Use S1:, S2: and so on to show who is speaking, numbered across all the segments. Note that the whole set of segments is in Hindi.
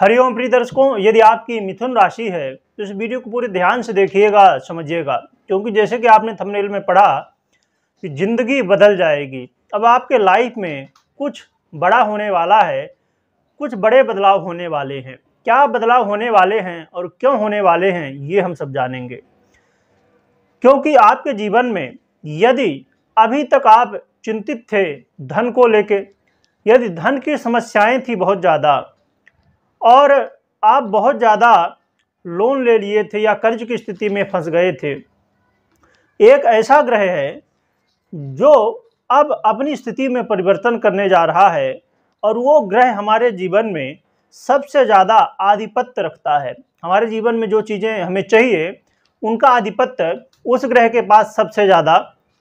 S1: हरिओम प्रिय दर्शकों यदि आपकी मिथुन राशि है तो इस वीडियो को पूरे ध्यान से देखिएगा समझिएगा क्योंकि जैसे कि आपने थंबनेल में पढ़ा कि जिंदगी बदल जाएगी अब आपके लाइफ में कुछ बड़ा होने वाला है कुछ बड़े बदलाव होने वाले हैं क्या बदलाव होने वाले हैं और क्यों होने वाले हैं ये हम सब जानेंगे क्योंकि आपके जीवन में यदि अभी तक आप चिंतित थे धन को लेके यदि धन की समस्याएं थी बहुत ज़्यादा और आप बहुत ज़्यादा लोन ले लिए थे या कर्ज की स्थिति में फंस गए थे एक ऐसा ग्रह है जो अब अपनी स्थिति में परिवर्तन करने जा रहा है और वो ग्रह हमारे जीवन में सबसे ज़्यादा आधिपत्य रखता है हमारे जीवन में जो चीज़ें हमें चाहिए उनका आधिपत्य उस ग्रह के पास सबसे ज़्यादा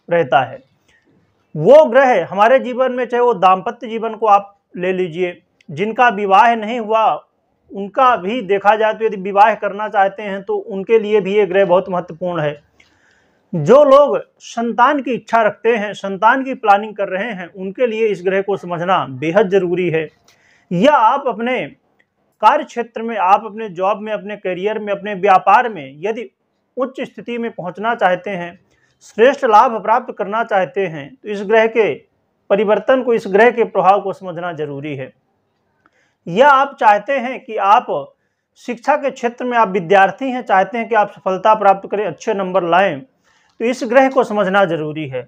S1: रहता है वो ग्रह हमारे जीवन में चाहे वो दाम्पत्य जीवन को आप ले लीजिए जिनका विवाह नहीं हुआ उनका भी देखा जाए तो यदि विवाह करना चाहते हैं तो उनके लिए भी ये ग्रह बहुत महत्वपूर्ण है जो लोग संतान की इच्छा रखते हैं संतान की प्लानिंग कर रहे हैं उनके लिए इस ग्रह को समझना बेहद ज़रूरी है या आप अपने कार्य क्षेत्र में आप अपने जॉब में अपने करियर में अपने व्यापार में यदि उच्च स्थिति में पहुंचना चाहते हैं श्रेष्ठ लाभ प्राप्त करना चाहते हैं तो इस ग्रह के परिवर्तन को इस ग्रह के प्रभाव को समझना जरूरी है या आप चाहते हैं कि आप शिक्षा के क्षेत्र में आप विद्यार्थी हैं चाहते हैं कि आप सफलता प्राप्त करें अच्छे नंबर लाएं तो इस ग्रह को समझना जरूरी है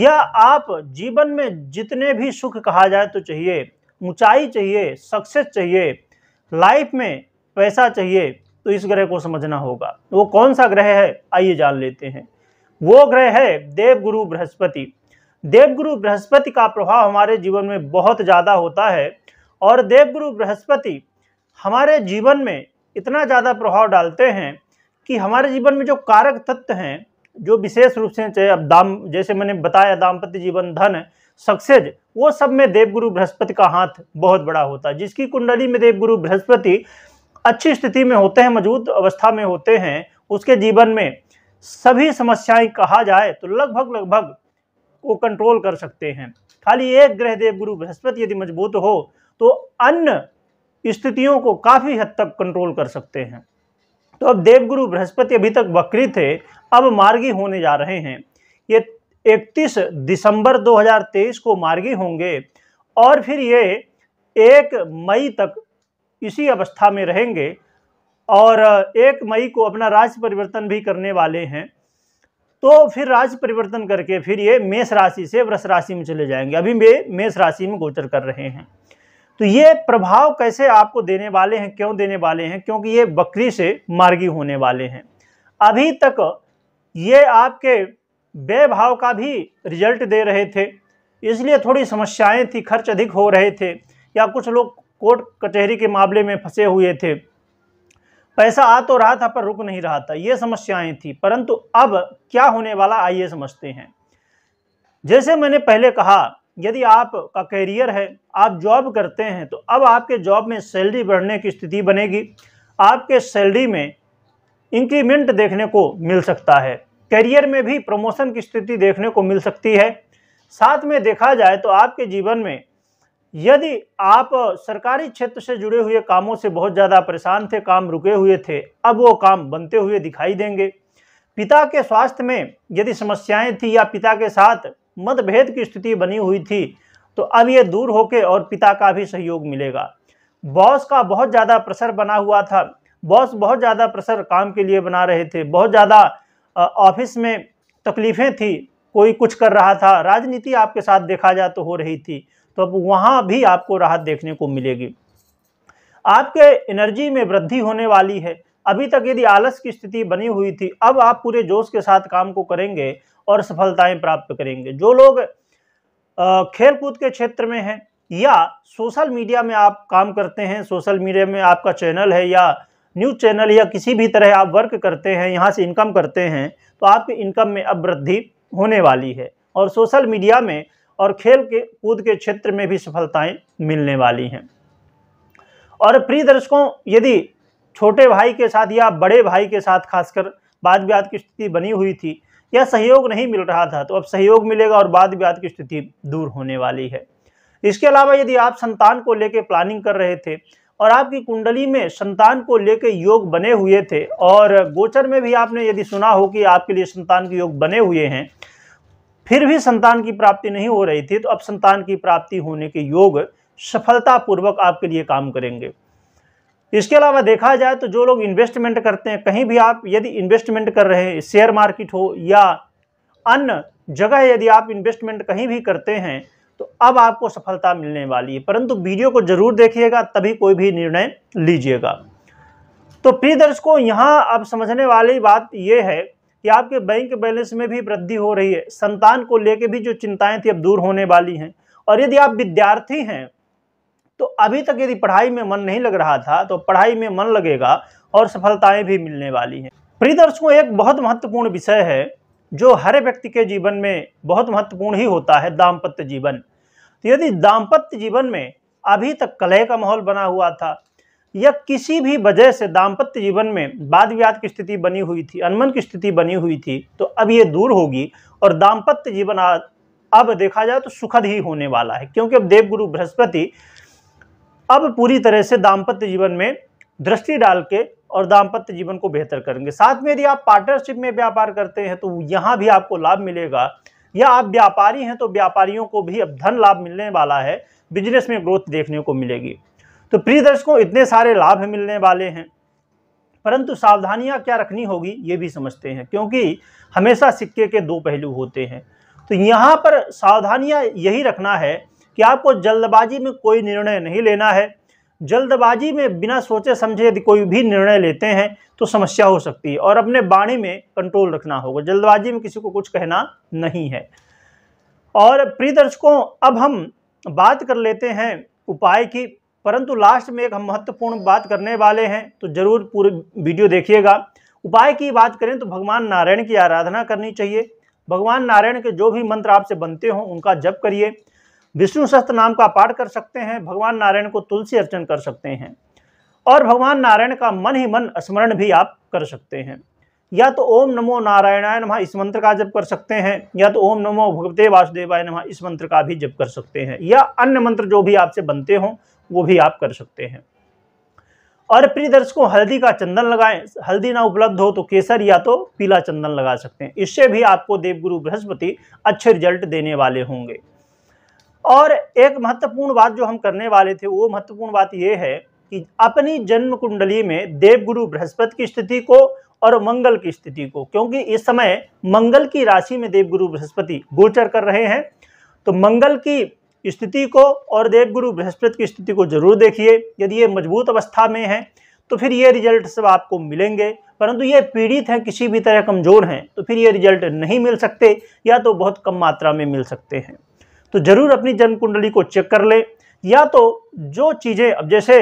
S1: या आप जीवन में जितने भी सुख कहा जाए तो चाहिए ऊंचाई चाहिए सक्सेस चाहिए लाइफ में पैसा चाहिए तो इस ग्रह को समझना होगा वो कौन सा ग्रह है आइए जान लेते हैं वो ग्रह है देवगुरु बृहस्पति देवगुरु बृहस्पति का प्रभाव हमारे जीवन में बहुत ज़्यादा होता है और देवगुरु बृहस्पति हमारे जीवन में इतना ज़्यादा प्रभाव डालते हैं कि हमारे जीवन में जो कारक तत्व हैं जो विशेष रूप से चाहे अब दाम जैसे मैंने बताया दाम्पत्य जीवन धन सक्सेज वो सब में देवगुरु बृहस्पति का हाथ बहुत बड़ा होता है जिसकी कुंडली में देवगुरु बृहस्पति अच्छी स्थिति में होते हैं मजबूत अवस्था में होते हैं उसके जीवन में सभी समस्याएं कहा जाए तो लगभग लगभग वो कंट्रोल कर सकते हैं खाली एक ग्रह देवगुरु बृहस्पति यदि मजबूत हो तो अन्य स्थितियों को काफ़ी हद तक कंट्रोल कर सकते हैं तो अब देवगुरु बृहस्पति अभी तक वक्री थे अब मार्गी होने जा रहे हैं ये 31 दिसंबर 2023 को मार्गी होंगे और फिर ये एक मई तक इसी अवस्था में रहेंगे और एक मई को अपना राज्य परिवर्तन भी करने वाले हैं तो फिर राज्य परिवर्तन करके फिर ये मेष राशि से वृष राशि में चले जाएंगे अभी वे मेष राशि में गोचर कर रहे हैं तो ये प्रभाव कैसे आपको देने वाले हैं क्यों देने वाले हैं क्योंकि ये बकरी से मार्गी होने वाले हैं अभी तक ये आपके बेभाव भाव का भी रिजल्ट दे रहे थे इसलिए थोड़ी समस्याएं थी खर्च अधिक हो रहे थे या कुछ लोग कोर्ट कचहरी के मामले में फंसे हुए थे पैसा आ तो रहा था पर रुक नहीं रहा था ये समस्याएं थी परंतु अब क्या होने वाला आइए समझते हैं जैसे मैंने पहले कहा यदि आपका करियर है आप जॉब करते हैं तो अब आपके जॉब में सैलरी बढ़ने की स्थिति बनेगी आपके सैलरी में इंक्रीमेंट देखने को मिल सकता है करियर में भी प्रमोशन की स्थिति देखने को मिल सकती है साथ में देखा जाए तो आपके जीवन में यदि आप सरकारी क्षेत्र से जुड़े हुए कामों से बहुत ज़्यादा परेशान थे काम रुके हुए थे अब वो काम बनते हुए दिखाई देंगे पिता के स्वास्थ्य में यदि समस्याएं थी या पिता के साथ मतभेद की स्थिति बनी हुई थी तो अब ये दूर होके और पिता का भी सहयोग मिलेगा बॉस का बहुत ज़्यादा प्रेशर बना हुआ था बॉस बहुत ज़्यादा प्रेशर काम के लिए बना रहे थे बहुत ज़्यादा ऑफिस में तकलीफ़ें थी कोई कुछ कर रहा था राजनीति आपके साथ देखा जा तो हो रही थी तो अब वहाँ भी आपको राहत देखने को मिलेगी आपके एनर्जी में वृद्धि होने वाली है अभी तक यदि आलस की स्थिति बनी हुई थी अब आप पूरे जोश के साथ काम को करेंगे और सफलताएं प्राप्त करेंगे जो लोग खेलकूद के क्षेत्र में हैं या सोशल मीडिया में आप काम करते हैं सोशल मीडिया में आपका चैनल है या न्यूज चैनल या किसी भी तरह आप वर्क करते हैं यहाँ से इनकम करते हैं तो आपके इनकम में अब वृद्धि होने वाली है और सोशल मीडिया में और खेल के कूद के क्षेत्र में भी सफलताएं मिलने वाली हैं और प्रिय दर्शकों यदि छोटे भाई के साथ या बड़े भाई के साथ खासकर बाद विवाद की स्थिति बनी हुई थी या सहयोग नहीं मिल रहा था तो अब सहयोग मिलेगा और बाद विवाद की स्थिति दूर होने वाली है इसके अलावा यदि आप संतान को लेकर प्लानिंग कर रहे थे और आपकी कुंडली में संतान को लेकर योग बने हुए थे और गोचर में भी आपने यदि सुना हो कि आपके लिए संतान के योग बने हुए हैं फिर भी संतान की प्राप्ति नहीं हो रही थी तो अब संतान की प्राप्ति होने के योग सफलतापूर्वक आपके लिए काम करेंगे इसके अलावा देखा जाए तो जो लोग इन्वेस्टमेंट करते हैं कहीं भी आप यदि इन्वेस्टमेंट कर रहे हैं शेयर मार्केट हो या अन्य जगह यदि आप इन्वेस्टमेंट कहीं भी करते हैं तो अब आपको सफलता मिलने वाली है परंतु वीडियो को जरूर देखिएगा तभी कोई भी निर्णय लीजिएगा तो प्रिय दर्शकों यहाँ अब समझने वाली बात यह है कि आपके बैंक बैलेंस में भी वृद्धि हो रही है संतान को लेकर भी जो चिंताएं थी अब दूर होने वाली हैं और यदि आप विद्यार्थी हैं तो अभी तक यदि पढ़ाई में मन नहीं लग रहा था तो पढ़ाई में मन लगेगा और सफलताएं भी मिलने वाली हैं प्रिय दर्शकों एक बहुत महत्वपूर्ण विषय है जो हर व्यक्ति के जीवन में बहुत महत्वपूर्ण ही होता है दाम्पत्य जीवन तो यदि दाम्पत्य जीवन में अभी तक कलह का माहौल बना हुआ था या किसी भी वजह से दाम्पत्य जीवन में वाद विवाद की स्थिति बनी हुई थी अनमन की स्थिति बनी हुई थी तो अब ये दूर होगी और दाम्पत्य जीवन अब देखा जाए तो सुखद ही होने वाला है क्योंकि अब देवगुरु बृहस्पति अब पूरी तरह से दाम्पत्य जीवन में दृष्टि डाल के और दाम्पत्य जीवन को बेहतर करेंगे साथ में यदि आप पार्टनरशिप में व्यापार करते हैं तो यहाँ भी आपको लाभ मिलेगा या आप व्यापारी हैं तो व्यापारियों को भी अब धन लाभ मिलने वाला है बिजनेस में ग्रोथ देखने को मिलेगी तो प्रिय दर्शकों इतने सारे लाभ मिलने वाले हैं परंतु सावधानियां क्या रखनी होगी ये भी समझते हैं क्योंकि हमेशा सिक्के के दो पहलू होते हैं तो यहाँ पर सावधानियां यही रखना है कि आपको जल्दबाजी में कोई निर्णय नहीं लेना है जल्दबाजी में बिना सोचे समझे यदि कोई भी निर्णय लेते हैं तो समस्या हो सकती है और अपने वाणी में कंट्रोल रखना होगा जल्दबाजी में किसी को कुछ कहना नहीं है और प्रिय दर्शकों अब हम बात कर लेते हैं उपाय की परंतु लास्ट में एक हम महत्वपूर्ण बात करने वाले हैं तो जरूर पूरे वीडियो देखिएगा उपाय की बात करें तो भगवान नारायण की आराधना करनी चाहिए भगवान नारायण के जो भी मंत्र आपसे बनते हों उनका जप करिए विष्णु सहस्त्र नाम का पाठ कर सकते हैं भगवान नारायण को तुलसी अर्चन कर सकते हैं और भगवान नारायण का मन ही मन स्मरण भी आप कर सकते हैं या तो ओम नमो नारायणाय नमः इस मंत्र का जप कर सकते हैं या तो ओम नमो भगवते वासुदेवाय नमः इस मंत्र का भी जप कर सकते हैं या अन्य मंत्र जो भी आपसे बनते हों वो भी आप कर सकते हैं और प्रिय दर्शकों हल्दी का चंदन लगाएं हल्दी ना उपलब्ध हो तो केसर या तो पीला चंदन लगा सकते हैं इससे भी आपको देवगुरु बृहस्पति अच्छे रिजल्ट देने वाले होंगे और एक महत्वपूर्ण बात जो हम करने वाले थे वो महत्वपूर्ण बात ये है कि अपनी जन्म कुंडली में देवगुरु बृहस्पति की स्थिति को और मंगल की स्थिति को क्योंकि इस समय मंगल की राशि में देवगुरु बृहस्पति गोचर कर रहे हैं तो मंगल की स्थिति को और देवगुरु बृहस्पति की स्थिति को जरूर देखिए यदि ये मजबूत अवस्था में है तो फिर ये रिजल्ट सब आपको मिलेंगे परंतु ये पीड़ित हैं किसी भी तरह कमज़ोर हैं तो फिर ये रिजल्ट नहीं मिल सकते या तो बहुत कम मात्रा में मिल सकते हैं तो ज़रूर अपनी जन्म कुंडली को चेक कर लें या तो जो चीज़ें अब जैसे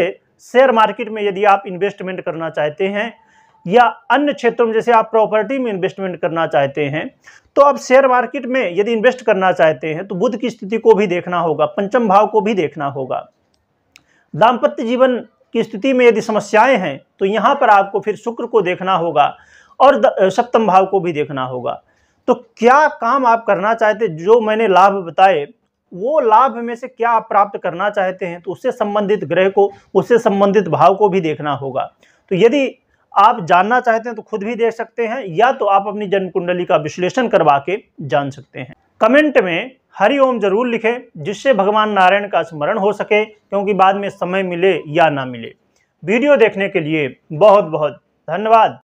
S1: शेयर मार्केट में यदि आप इन्वेस्टमेंट करना चाहते हैं या अन्य क्षेत्रों में जैसे आप प्रॉपर्टी में इन्वेस्टमेंट करना चाहते हैं तो आप शेयर मार्केट में यदि इन्वेस्ट करना चाहते हैं तो बुद्ध की स्थिति को भी देखना होगा पंचम भाव को भी देखना होगा दाम्पत्य जीवन की स्थिति में यदि समस्याएं हैं तो यहाँ पर आपको फिर शुक्र को देखना होगा और सप्तम भाव को भी देखना होगा तो क्या काम आप करना चाहते जो मैंने लाभ बताए वो लाभ में से क्या आप प्राप्त करना चाहते हैं तो उससे संबंधित ग्रह को उससे संबंधित भाव को भी देखना होगा तो यदि आप जानना चाहते हैं तो खुद भी देख सकते हैं या तो आप अपनी जन्म कुंडली का विश्लेषण करवा के जान सकते हैं कमेंट में हरि ओम जरूर लिखें जिससे भगवान नारायण का स्मरण हो सके क्योंकि बाद में समय मिले या ना मिले वीडियो देखने के लिए बहुत बहुत धन्यवाद